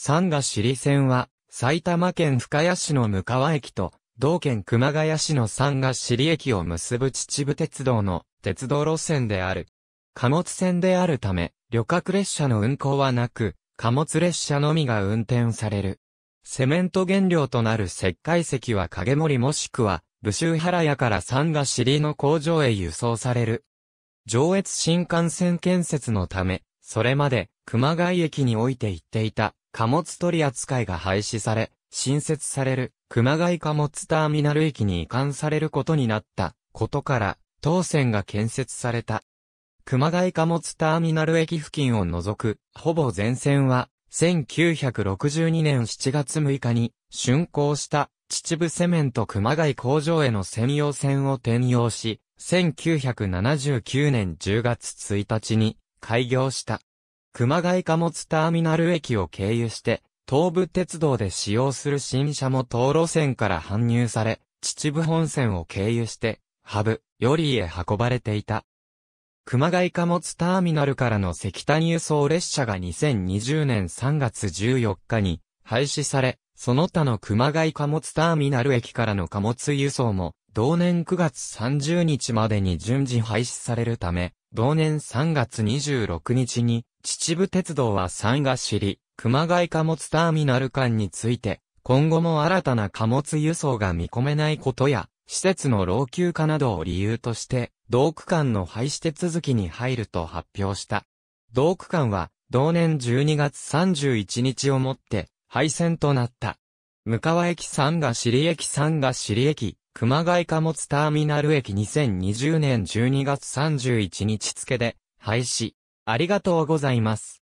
三ヶ尻線は、埼玉県深谷市の向川駅と、同県熊谷市の三ヶ尻駅を結ぶ秩父鉄道の鉄道路線である。貨物線であるため、旅客列車の運行はなく、貨物列車のみが運転される。セメント原料となる石灰石は影森もしくは、武州原屋から三ヶ尻の工場へ輸送される。上越新幹線建設のため、それまで熊谷駅において行っていた貨物取扱いが廃止され、新設される熊谷貨物ターミナル駅に移管されることになったことから、当線が建設された。熊谷貨物ターミナル駅付近を除く、ほぼ全線は、1962年7月6日に、竣工した秩父セメント熊谷工場への専用線を転用し、1979年10月1日に開業した。熊谷貨物ターミナル駅を経由して、東武鉄道で使用する新車も東路線から搬入され、秩父本線を経由して、ハブ、よりへ運ばれていた。熊谷貨物ターミナルからの石炭輸送列車が2020年3月14日に廃止され、その他の熊谷貨物ターミナル駅からの貨物輸送も同年9月30日までに順次廃止されるため、同年3月26日に、秩父鉄道は山河尻、熊谷貨物ターミナル間について、今後も新たな貨物輸送が見込めないことや、施設の老朽化などを理由として、同区間の廃止手続きに入ると発表した。同区間は、同年12月31日をもって、廃線となった。向川駅三が尻駅三が尻駅、熊谷貨物ターミナル駅2020年12月31日付で、廃止。ありがとうございます。